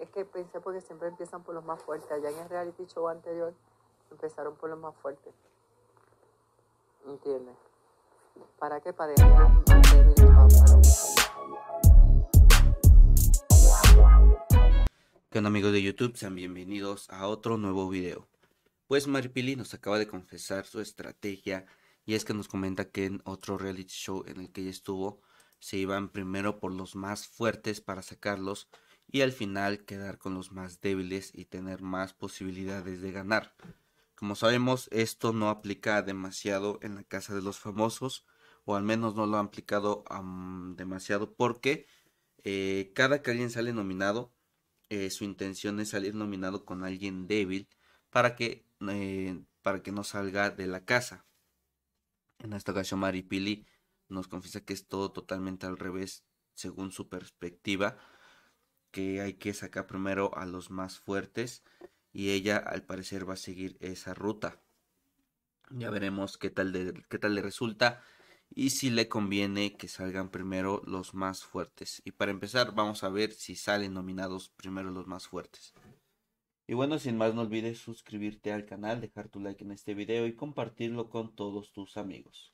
es que pensé porque siempre empiezan por los más fuertes. Allá en el reality show anterior empezaron por los más fuertes. ¿Entiendes? ¿Para qué? Para onda amigos de YouTube? Sean bienvenidos a otro nuevo video. Pues Maripili nos acaba de confesar su estrategia y es que nos comenta que en otro reality show en el que ella estuvo se iban primero por los más fuertes para sacarlos y al final quedar con los más débiles y tener más posibilidades de ganar. Como sabemos, esto no aplica demasiado en la casa de los famosos, o al menos no lo ha aplicado demasiado porque eh, cada que alguien sale nominado, eh, su intención es salir nominado con alguien débil para que, eh, para que no salga de la casa. En esta ocasión, Maripili nos confiesa que es todo totalmente al revés según su perspectiva que hay que sacar primero a los más fuertes y ella al parecer va a seguir esa ruta. Ya veremos qué tal, qué tal le resulta y si le conviene que salgan primero los más fuertes. Y para empezar vamos a ver si salen nominados primero los más fuertes. Y bueno, sin más no olvides suscribirte al canal, dejar tu like en este video y compartirlo con todos tus amigos.